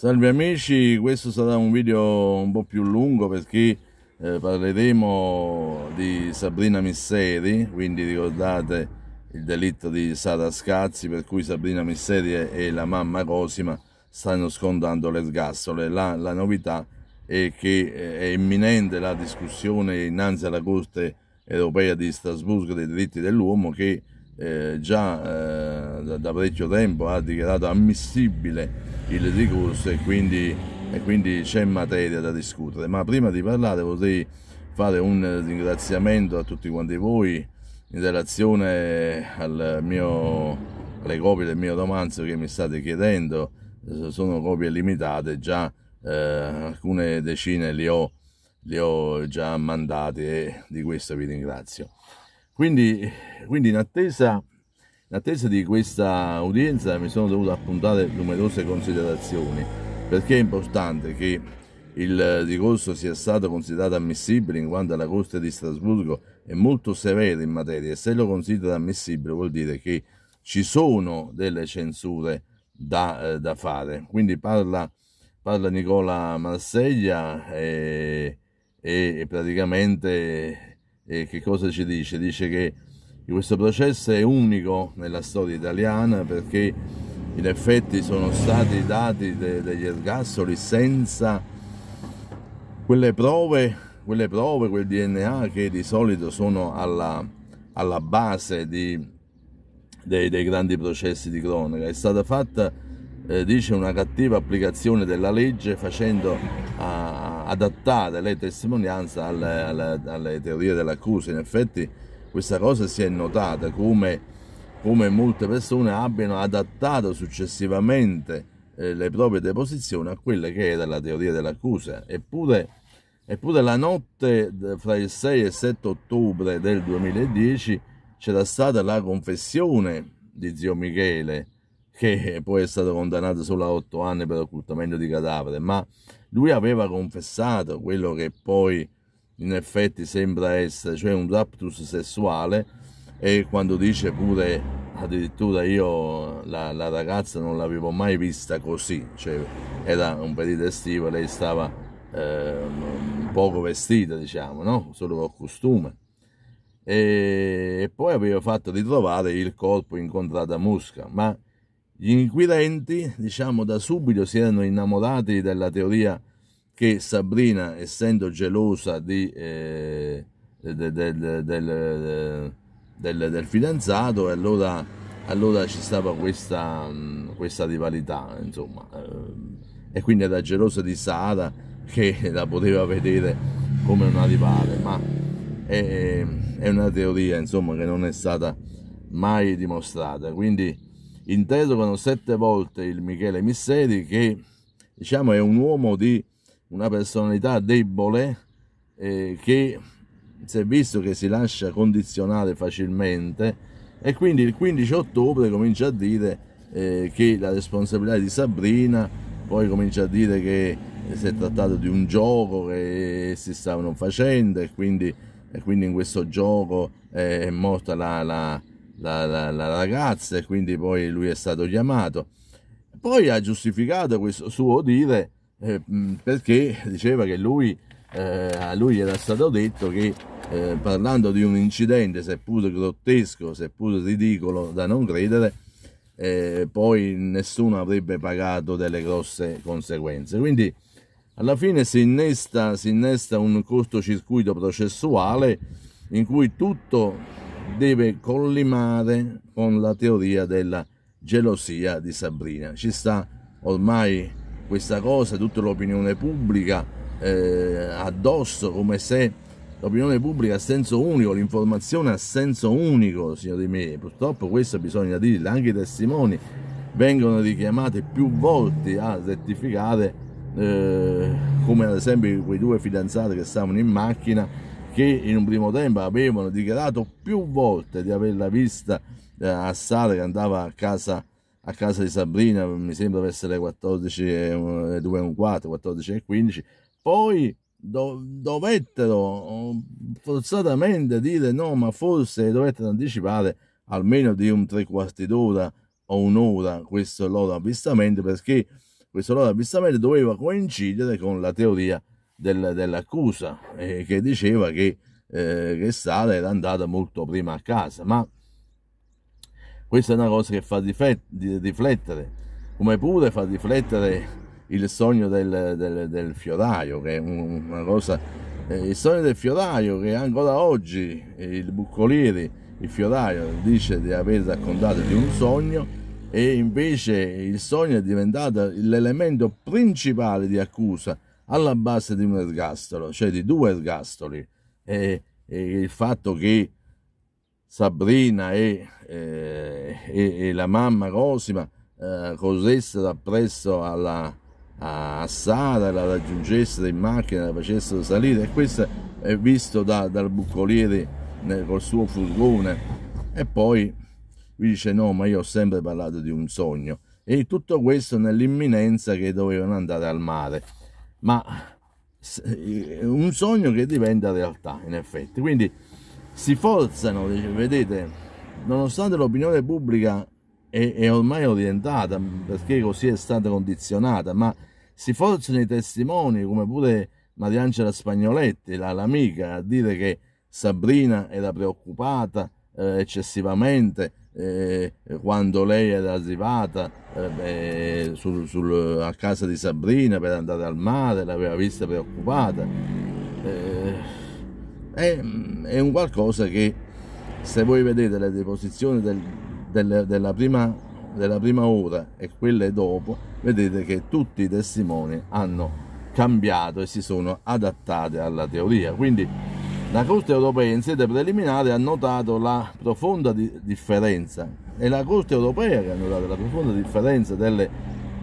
Salve amici, questo sarà un video un po' più lungo perché eh, parleremo di Sabrina Misseri, quindi ricordate il delitto di Sara Scazzi per cui Sabrina Misseri e la mamma Cosima stanno scontando le sgassole. La, la novità è che eh, è imminente la discussione innanzi alla Corte europea di Strasburgo dei diritti dell'uomo che eh, già eh, da, da parecchio tempo ha dichiarato ammissibile il ricorso e quindi, e quindi c'è materia da discutere. Ma prima di parlare vorrei fare un ringraziamento a tutti quanti voi in relazione al mio, alle copie del mio romanzo che mi state chiedendo. Sono copie limitate, già eh, alcune decine li ho, li ho già mandate e di questo vi ringrazio. Quindi, quindi in attesa in attesa di questa udienza mi sono dovuto appuntare numerose considerazioni, perché è importante che il ricorso sia stato considerato ammissibile in quanto la Corte di Strasburgo è molto severa in materia e se lo considera ammissibile vuol dire che ci sono delle censure da, eh, da fare. Quindi parla, parla Nicola Marseglia e, e, praticamente e che cosa ci dice? Dice che questo processo è unico nella storia italiana perché in effetti sono stati dati de, degli ergassoli senza quelle prove, quelle prove, quel DNA che di solito sono alla, alla base di, dei, dei, grandi processi di cronaca. È stata fatta, eh, dice, una cattiva applicazione della legge facendo a, adattare le testimonianze alle, alle, alle teorie dell'accusa. In effetti questa cosa si è notata come, come molte persone abbiano adattato successivamente eh, le proprie deposizioni a quella che era la teoria dell'accusa. Eppure, eppure la notte eh, fra il 6 e il 7 ottobre del 2010 c'era stata la confessione di zio Michele, che poi è stato condannato solo a otto anni per occultamento di cadavere, ma lui aveva confessato quello che poi in effetti sembra essere, cioè un raptus sessuale e quando dice pure addirittura io la, la ragazza non l'avevo mai vista così, cioè era un periodo estivo, lei stava eh, poco vestita diciamo, no? solo col costume e, poi aveva fatto ritrovare il corpo incontrato a Mosca, ma gli inquirenti diciamo da subito si erano innamorati della teoria che Sabrina, essendo gelosa di, eh, del, del, del, del, fidanzato, allora, allora ci stava questa, mm, questa rivalità, insomma. Eh, e quindi era gelosa di Sara che la poteva vedere come una rivale, ma è, è una teoria, insomma, che non è stata mai dimostrata. Quindi interrogano sette volte il Michele Misseri che, diciamo, è un uomo di una personalità debole eh, che si è visto che si lascia condizionare facilmente e quindi il 15 ottobre comincia a dire eh, che la responsabilità è di Sabrina, poi comincia a dire che si è trattato di un gioco che si stavano facendo e quindi, e quindi in questo gioco eh, è morta la, la, la, la, ragazza e quindi poi lui è stato chiamato. Poi ha giustificato questo suo dire eh, mm, perché diceva che lui, eh, a lui era stato detto che eh, parlando di un incidente, seppur grottesco, seppur ridicolo da non credere, eh, poi nessuno avrebbe pagato delle grosse conseguenze. Quindi alla fine si innesta, si innesta un cortocircuito processuale in cui tutto deve collimare con la teoria della gelosia di Sabrina. Ci sta ormai questa cosa, tutta l'opinione pubblica eh, addosso, come se l'opinione pubblica a senso unico, l'informazione a senso unico, signori miei. Purtroppo questo bisogna dirlo, anche i testimoni vengono richiamati più volte a rettificare, eh, come ad esempio quei due fidanzati che stavano in macchina che in un primo tempo avevano dichiarato più volte di averla vista eh, a sale che andava a casa a casa di Sabrina, mi sembra per essere 14 e 2 e un quarto, 14 e 15, poi do, dovettero mm, forzatamente dire no, ma forse dovettero anticipare almeno di un tre quarti d'ora o un'ora questo loro avvistamento perché questo loro avvistamento doveva coincidere con la teoria del, dell'accusa eh, che diceva che, eh, che Sara era andata molto prima a casa ma questa è una cosa che fa riflettere, come pure fa riflettere il sogno del, del, del fioraio, che è una cosa, eh, il sogno del fioraio che ancora oggi il buccolieri, il fioraio, dice di aver raccontato di un sogno e invece il sogno è diventato l'elemento principale di accusa alla base di un ergastolo, cioè di due ergastoli. E, e il fatto che Sabrina e, eh, e, e la mamma Cosima eh, corressero appresso alla, a Sara, la raggiungessero in macchina, la facessero salire e questo è visto da, dal buccoliere nel, col suo furgone e poi lui dice no ma io ho sempre parlato di un sogno e tutto questo nell'imminenza che dovevano andare al mare ma eh, un sogno che diventa realtà in effetti quindi si forzano, vedete, nonostante l'opinione pubblica è, è ormai orientata, perché così è stata condizionata, ma si forzano i testimoni, come pure Mariangela Spagnoletti, la, l'amica, a dire che Sabrina era preoccupata eh, eccessivamente eh, quando lei era arrivata eh, sul, sul, a casa di Sabrina per andare al mare, l'aveva vista preoccupata. Eh, è, è un qualcosa che se voi vedete le deposizioni del, del, della, prima, della prima ora e quelle dopo, vedete che tutti i testimoni hanno cambiato e si sono adattati alla teoria. Quindi la Corte europea in sede preliminare ha notato la profonda di differenza. È la Corte europea che ha notato la profonda differenza delle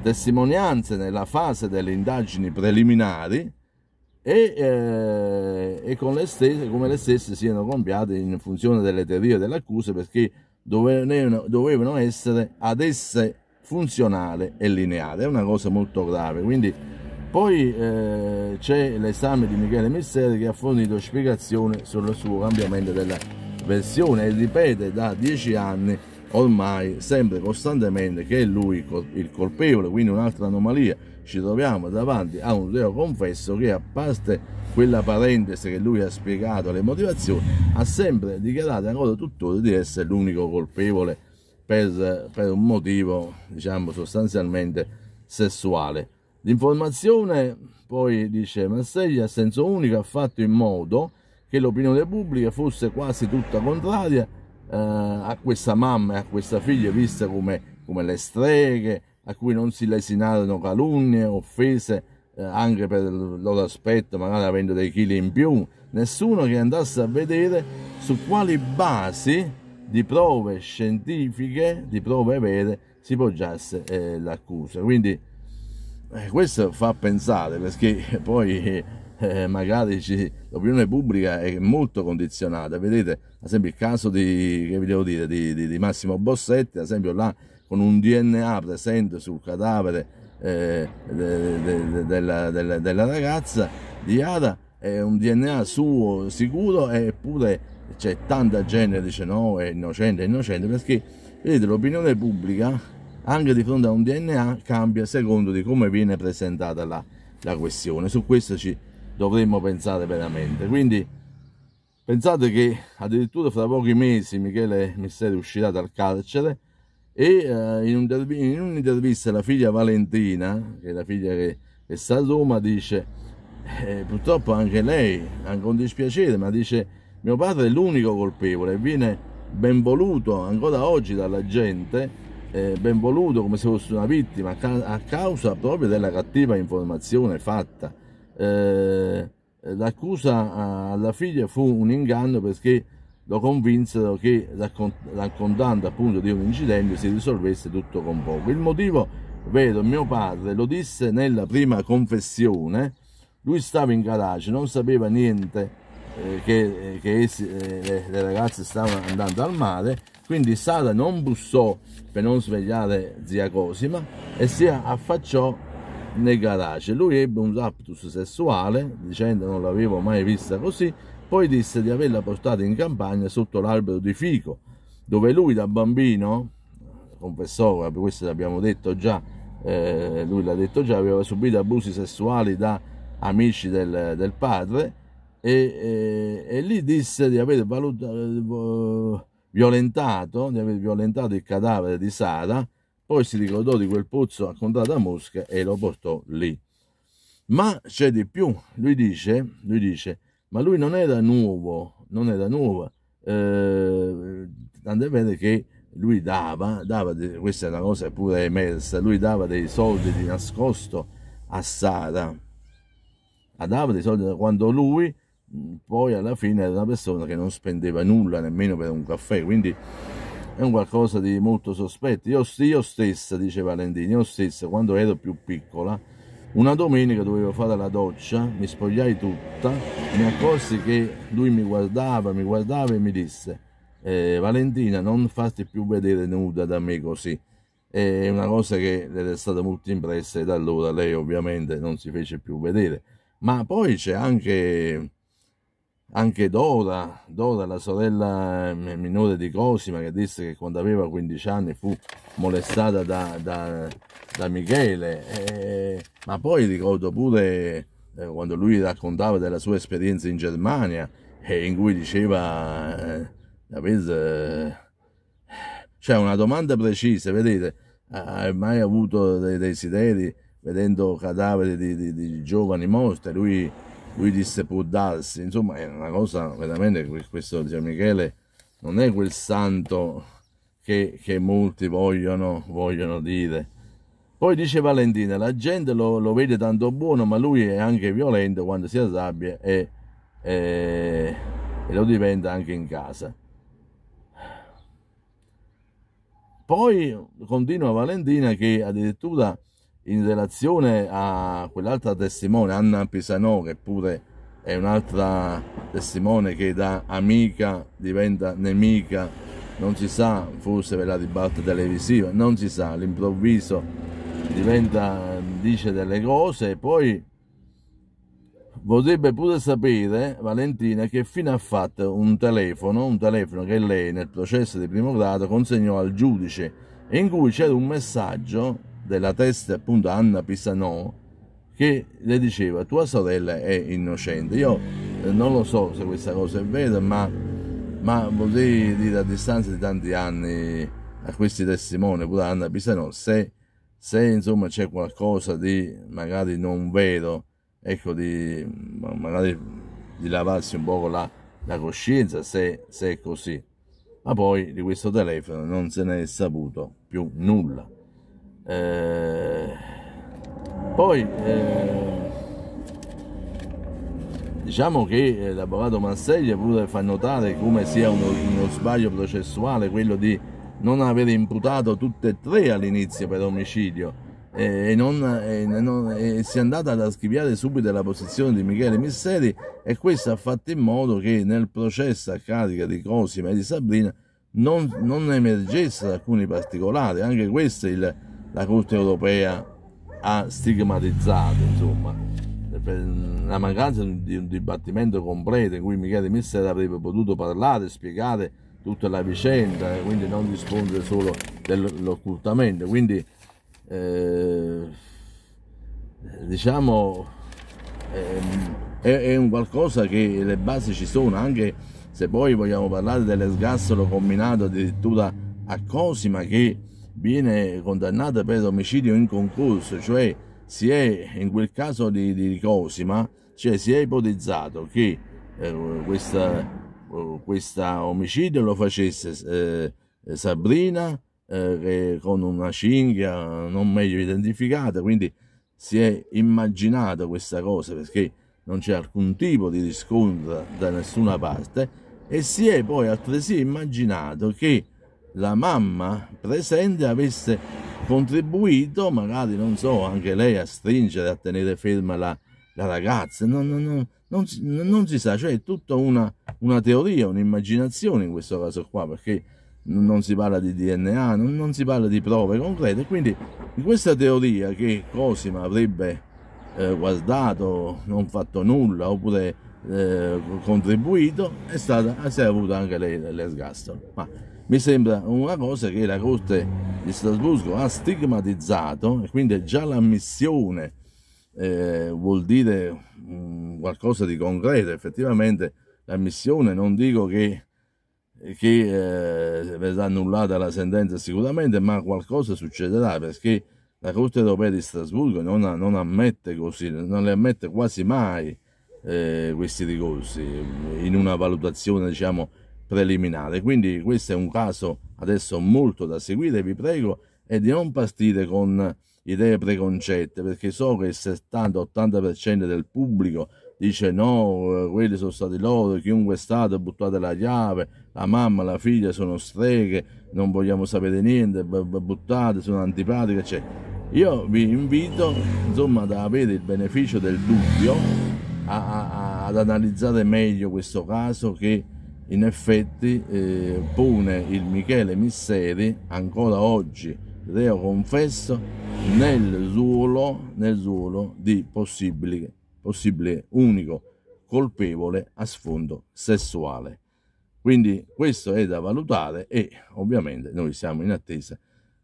testimonianze nella fase delle indagini preliminari e, eh, e le stesse, come le stesse siano compiate in funzione delle teorie delle accuse perché dovevano, dovevano essere ad esse funzionale e lineare, è una cosa molto grave. Quindi, poi eh, c'è l'esame di Michele Messeri che ha fornito spiegazione sul suo cambiamento della versione e ripete da dieci anni ormai sempre costantemente che è lui il colpevole, quindi un'altra anomalia ci troviamo davanti a un reo confesso che a parte quella parentesi che lui ha spiegato le motivazioni ha sempre dichiarato ancora tuttora di essere l'unico colpevole per, per un motivo diciamo sostanzialmente sessuale l'informazione poi dice Marseglia a senso unico ha fatto in modo che l'opinione pubblica fosse quasi tutta contraria eh, a questa mamma e a questa figlia vista come, come le streghe a cui non si lesinarono calunnie, offese, eh, anche per il loro aspetto, magari avendo dei chili in più, nessuno che andasse a vedere su quali basi di prove scientifiche, di prove vere, si poggiasse eh, l'accusa. Quindi eh, questo fa pensare perché poi eh, magari l'opinione pubblica è molto condizionata. Vedete, ad esempio, il caso di, che vi devo dire, di, di, di Massimo Bossetti, ad esempio, là con un DNA presente sul cadavere eh, de, de, della, della, della, ragazza di Ada, è un DNA suo sicuro, eppure c'è tanta gente che dice no, è innocente, è innocente, perché vedete l'opinione pubblica anche di fronte a un DNA cambia secondo di come viene presentata la, la questione, su questo ci dovremmo pensare veramente. Quindi pensate che addirittura fra pochi mesi Michele Misteri uscirà dal carcere, e uh, in, un in un'intervista la figlia Valentina, che è la figlia che, che sta a Roma, dice eh, purtroppo anche lei, anche un dispiacere, ma dice mio padre è l'unico colpevole, viene ben voluto ancora oggi dalla gente, eh, ben voluto come se fosse una vittima, a, causa proprio della cattiva informazione fatta. Eh, eh l'accusa alla figlia fu un inganno perché lo convinsero che raccontando appunto di un incidente si risolvesse tutto con poco. Il motivo vero, mio padre lo disse nella prima confessione, lui stava in garage, non sapeva niente eh, che, eh, che essi, eh, le ragazze stavano andando al mare, quindi Sara non bussò per non svegliare zia Cosima e si affacciò nel garage. Lui ebbe un raptus sessuale, dicendo non l'avevo mai vista così, poi disse di averla portata in campagna sotto l'albero di fico, dove lui da bambino, confessò, questo l'abbiamo detto già, eh, lui l'ha detto già, aveva subito abusi sessuali da amici del, del padre e, e, e, lì disse di aver valutato, eh, violentato, di aver violentato il cadavere di Sara poi si ricordò di quel pozzo a Contrada Mosca e lo portò lì. Ma c'è di più, lui dice, lui dice, ma lui non era nuovo, non era nuovo, eh, tant'è vero che lui dava, dava, questa è una cosa pure emersa, lui dava dei soldi di nascosto a Sara, a ah, dava dei soldi quando lui poi alla fine era una persona che non spendeva nulla nemmeno per un caffè, quindi è un qualcosa di molto sospetto. Io, io stessa, dice Valentini, io stessa quando ero più piccola, una domenica dovevo fare la doccia, mi spogliai tutta, mi accorsi che lui mi guardava, mi guardava e mi disse eh, Valentina non farti più vedere nuda da me così. È una cosa che le è stata molto impressa e da allora lei ovviamente non si fece più vedere. Ma poi c'è anche anche Dora, Dora, la sorella eh, minore di Cosima, che disse che quando aveva 15 anni fu molestata da, da, da Michele, e, eh, ma poi ricordo pure eh, quando lui raccontava della sua esperienza in Germania, eh, in cui diceva, eh, eh cioè una domanda precisa, vedete, hai mai avuto dei desideri vedendo cadaveri di, di, di giovani morti? Lui lui disse può darsi, insomma è una cosa veramente, questo zio Michele non è quel santo che, che molti vogliono, vogliono, dire. Poi dice Valentina, la gente lo, lo, vede tanto buono, ma lui è anche violento quando si arrabbia e, e, e lo diventa anche in casa. Poi continua Valentina che addirittura in relazione a quell'altra testimone, Anna Pisanò, che pure è un'altra testimone che da amica diventa nemica, non si sa, forse per la ribalta televisiva, non si sa, all'improvviso diventa, dice delle cose e poi vorrebbe pure sapere, Valentina, che fine ha fatto un telefono, un telefono che lei nel processo di primo grado consegnò al giudice in cui c'era un messaggio della testa appunto Anna Pisanò che le diceva tua sorella è innocente. Io eh, non lo so se questa cosa è vera, ma, ma vorrei dire a distanza di tanti anni a questi testimoni, pure a Anna Pisanò se, se insomma c'è qualcosa di magari non vero, ecco di magari di lavarsi un po' la, la coscienza se, se è così. Ma poi di questo telefono non se ne è saputo più nulla. Eh, poi eh, diciamo che eh, l'avvocato Massegli ha voluto far notare come sia uno, uno sbaglio processuale quello di non aver imputato tutte e tre all'inizio per omicidio e, non, e, non, e, si è andata ad archiviare subito la posizione di Michele Misseri e questo ha fatto in modo che nel processo a carica di Cosima e di Sabrina non, non emergessero alcuni particolari. Anche questo è il, la Corte europea ha stigmatizzato, insomma, la mancanza di un dibattimento completo in cui Michele Missera avrebbe potuto parlare e spiegare tutta la vicenda e eh, quindi non rispondere solo dell'occultamento. Quindi eh, diciamo eh, è, è, un qualcosa che le basi ci sono, anche se poi vogliamo parlare dell'esgassolo combinato addirittura a Cosima che viene condannata per omicidio in concorso, cioè si è in quel caso di, di Cosima, cioè si è ipotizzato che eh, questo eh, omicidio lo facesse eh, Sabrina eh, con una cinghia non meglio identificata, quindi si è immaginato questa cosa perché non c'è alcun tipo di riscontro da nessuna parte e si è poi altresì immaginato che la mamma presente avesse contribuito, magari, non so, anche lei a stringere, a tenere ferma la, la ragazza. Non, non, non, non, non si sa, cioè è tutta una, una teoria, un'immaginazione in questo caso qua, perché non si parla di DNA, non, non, si parla di prove concrete, quindi in questa teoria che Cosima avrebbe eh, guardato, non fatto nulla oppure eh, contribuito, è stata, si è avuta anche lei l'ergastolo. Mi sembra una cosa che la Corte di Strasburgo ha stigmatizzato e quindi già l'ammissione eh, vuol dire mh, mm, qualcosa di concreto, effettivamente l'ammissione non dico che, che eh, verrà annullata la sentenza sicuramente, ma qualcosa succederà perché la Corte europea di Strasburgo non, non ammette così, non le ammette quasi mai eh, questi ricorsi in una valutazione diciamo preliminare. Quindi questo è un caso adesso molto da seguire, vi prego, e di non partire con idee preconcette, perché so che il 70-80% del pubblico dice no, eh, quelli sono stati loro, chiunque è stato, buttate la chiave, la mamma, la figlia sono streghe, non vogliamo sapere niente, buttate, sono antipatiche, eccetera. Io vi invito, insomma, ad avere il beneficio del dubbio, a, a, ad analizzare meglio questo caso che in effetti eh, pone il Michele Misseri ancora oggi reo confesso nel ruolo, nel ruolo di possibile, possibile unico colpevole a sfondo sessuale. Quindi questo è da valutare e ovviamente noi siamo in attesa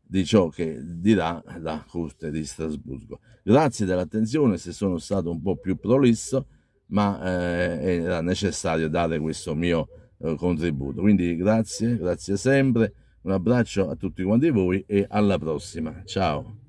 di ciò che dirà la Corte di Strasburgo. Grazie dell'attenzione se sono stato un po' più prolisso, ma eh, era necessario dare questo mio eh, contributo. Quindi grazie, grazie sempre, un abbraccio a tutti quanti voi e alla prossima. Ciao.